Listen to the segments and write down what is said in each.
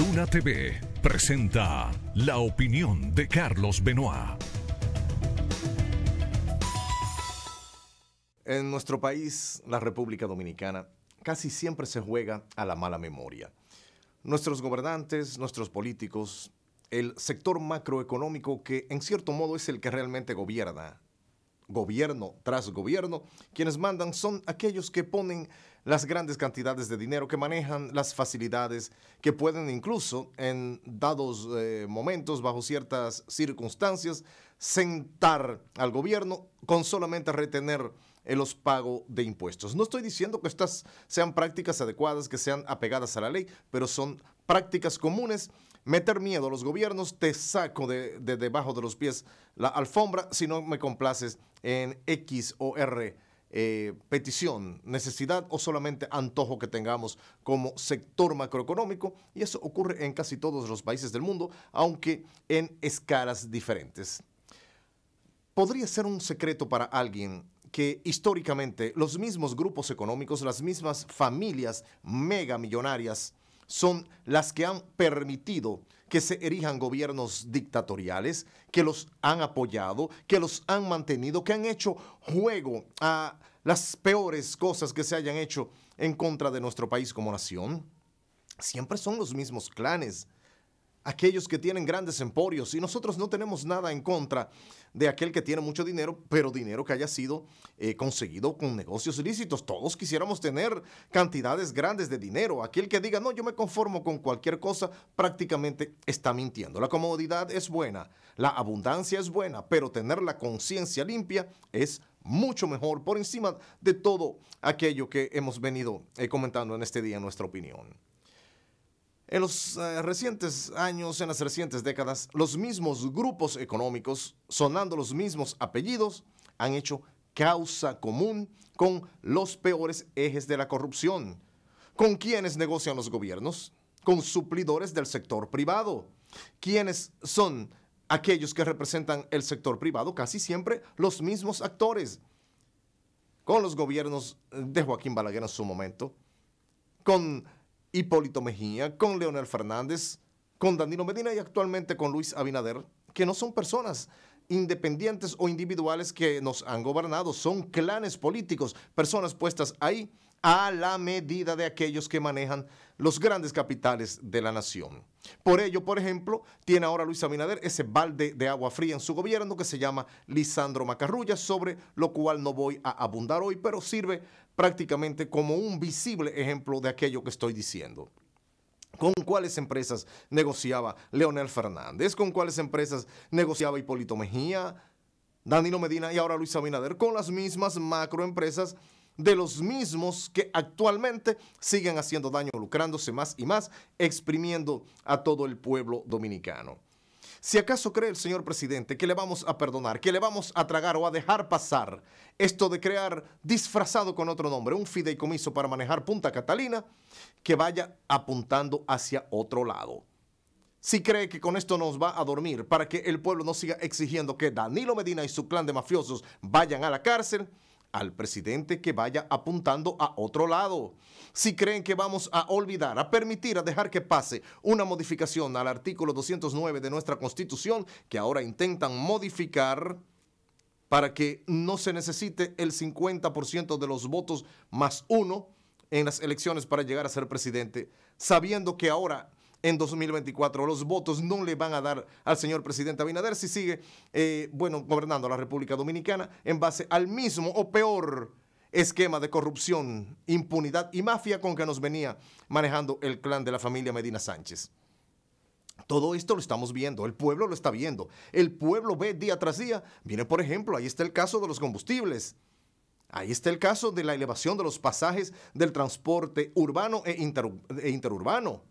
Luna TV presenta la opinión de Carlos Benoit. En nuestro país, la República Dominicana, casi siempre se juega a la mala memoria. Nuestros gobernantes, nuestros políticos, el sector macroeconómico que en cierto modo es el que realmente gobierna, gobierno tras gobierno, quienes mandan son aquellos que ponen las grandes cantidades de dinero que manejan, las facilidades que pueden incluso en dados eh, momentos, bajo ciertas circunstancias, sentar al gobierno con solamente retener los pagos de impuestos. No estoy diciendo que estas sean prácticas adecuadas, que sean apegadas a la ley, pero son prácticas comunes. Meter miedo a los gobiernos, te saco de, de debajo de los pies la alfombra si no me complaces en X o R eh, petición, necesidad o solamente antojo que tengamos como sector macroeconómico y eso ocurre en casi todos los países del mundo, aunque en escalas diferentes. Podría ser un secreto para alguien que históricamente los mismos grupos económicos, las mismas familias megamillonarias son las que han permitido que se erijan gobiernos dictatoriales, que los han apoyado, que los han mantenido, que han hecho juego a las peores cosas que se hayan hecho en contra de nuestro país como nación. Siempre son los mismos clanes aquellos que tienen grandes emporios y nosotros no tenemos nada en contra de aquel que tiene mucho dinero, pero dinero que haya sido eh, conseguido con negocios ilícitos. Todos quisiéramos tener cantidades grandes de dinero. Aquel que diga, no, yo me conformo con cualquier cosa, prácticamente está mintiendo. La comodidad es buena, la abundancia es buena, pero tener la conciencia limpia es mucho mejor por encima de todo aquello que hemos venido eh, comentando en este día en nuestra opinión. En los eh, recientes años, en las recientes décadas, los mismos grupos económicos, sonando los mismos apellidos, han hecho causa común con los peores ejes de la corrupción. ¿Con quienes negocian los gobiernos? Con suplidores del sector privado. ¿Quiénes son aquellos que representan el sector privado? Casi siempre los mismos actores. Con los gobiernos de Joaquín Balaguer en su momento. Con Hipólito Mejía, con Leonel Fernández, con Danilo Medina y actualmente con Luis Abinader, que no son personas independientes o individuales que nos han gobernado, son clanes políticos, personas puestas ahí a la medida de aquellos que manejan los grandes capitales de la nación. Por ello, por ejemplo, tiene ahora Luis Abinader ese balde de agua fría en su gobierno que se llama Lisandro Macarrulla, sobre lo cual no voy a abundar hoy, pero sirve prácticamente como un visible ejemplo de aquello que estoy diciendo. ¿Con cuáles empresas negociaba Leonel Fernández? ¿Con cuáles empresas negociaba Hipólito Mejía, Danilo Medina y ahora Luis Abinader? Con las mismas macroempresas de los mismos que actualmente siguen haciendo daño, lucrándose más y más, exprimiendo a todo el pueblo dominicano. Si acaso cree el señor presidente que le vamos a perdonar, que le vamos a tragar o a dejar pasar esto de crear disfrazado con otro nombre un fideicomiso para manejar Punta Catalina, que vaya apuntando hacia otro lado. Si cree que con esto nos va a dormir para que el pueblo no siga exigiendo que Danilo Medina y su clan de mafiosos vayan a la cárcel, al presidente que vaya apuntando a otro lado. Si creen que vamos a olvidar, a permitir, a dejar que pase una modificación al artículo 209 de nuestra Constitución, que ahora intentan modificar para que no se necesite el 50% de los votos más uno en las elecciones para llegar a ser presidente, sabiendo que ahora en 2024. Los votos no le van a dar al señor presidente Abinader si sigue, eh, bueno, gobernando la República Dominicana en base al mismo o peor esquema de corrupción, impunidad y mafia con que nos venía manejando el clan de la familia Medina Sánchez. Todo esto lo estamos viendo, el pueblo lo está viendo, el pueblo ve día tras día. viene por ejemplo, ahí está el caso de los combustibles. Ahí está el caso de la elevación de los pasajes del transporte urbano e, e interurbano.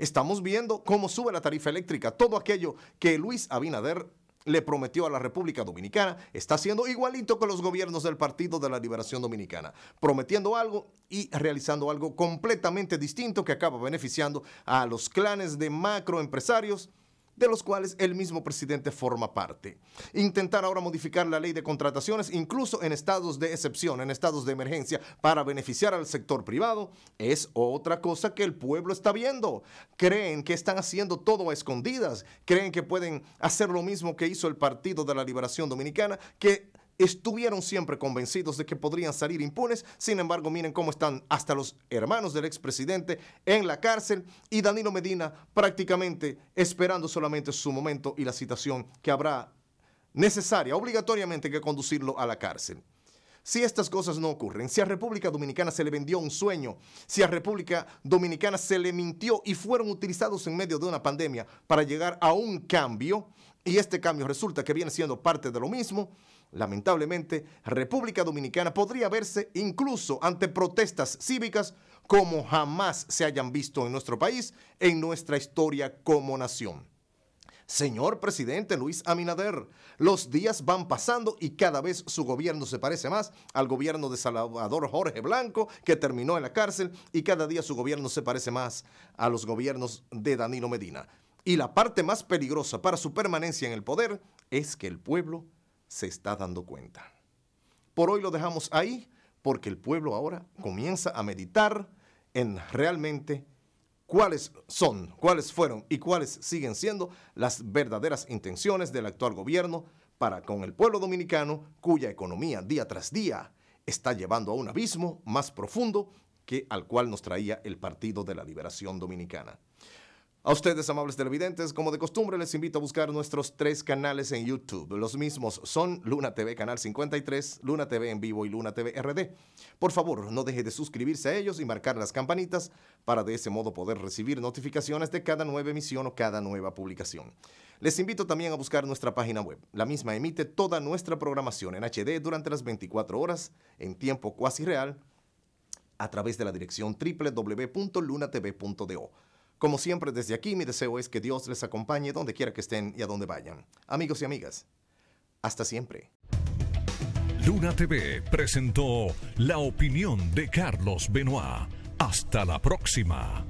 Estamos viendo cómo sube la tarifa eléctrica. Todo aquello que Luis Abinader le prometió a la República Dominicana está haciendo igualito que los gobiernos del Partido de la Liberación Dominicana, prometiendo algo y realizando algo completamente distinto que acaba beneficiando a los clanes de macroempresarios de los cuales el mismo presidente forma parte. Intentar ahora modificar la ley de contrataciones, incluso en estados de excepción, en estados de emergencia, para beneficiar al sector privado, es otra cosa que el pueblo está viendo. Creen que están haciendo todo a escondidas, creen que pueden hacer lo mismo que hizo el Partido de la Liberación Dominicana, que estuvieron siempre convencidos de que podrían salir impunes. Sin embargo, miren cómo están hasta los hermanos del expresidente en la cárcel y Danilo Medina prácticamente esperando solamente su momento y la citación que habrá necesaria, obligatoriamente, que conducirlo a la cárcel. Si estas cosas no ocurren, si a República Dominicana se le vendió un sueño, si a República Dominicana se le mintió y fueron utilizados en medio de una pandemia para llegar a un cambio, y este cambio resulta que viene siendo parte de lo mismo, Lamentablemente, República Dominicana podría verse incluso ante protestas cívicas como jamás se hayan visto en nuestro país, en nuestra historia como nación. Señor presidente Luis Aminader, los días van pasando y cada vez su gobierno se parece más al gobierno de Salvador Jorge Blanco, que terminó en la cárcel, y cada día su gobierno se parece más a los gobiernos de Danilo Medina. Y la parte más peligrosa para su permanencia en el poder es que el pueblo se está dando cuenta. Por hoy lo dejamos ahí porque el pueblo ahora comienza a meditar en realmente cuáles son, cuáles fueron y cuáles siguen siendo las verdaderas intenciones del actual gobierno para con el pueblo dominicano cuya economía día tras día está llevando a un abismo más profundo que al cual nos traía el Partido de la Liberación Dominicana. A ustedes, amables televidentes, como de costumbre, les invito a buscar nuestros tres canales en YouTube. Los mismos son Luna TV Canal 53, Luna TV en vivo y Luna TV RD. Por favor, no deje de suscribirse a ellos y marcar las campanitas para de ese modo poder recibir notificaciones de cada nueva emisión o cada nueva publicación. Les invito también a buscar nuestra página web. La misma emite toda nuestra programación en HD durante las 24 horas, en tiempo cuasi real, a través de la dirección www.lunatv.do. Como siempre, desde aquí mi deseo es que Dios les acompañe donde quiera que estén y a donde vayan. Amigos y amigas, hasta siempre. Luna TV presentó la opinión de Carlos Benoit. Hasta la próxima.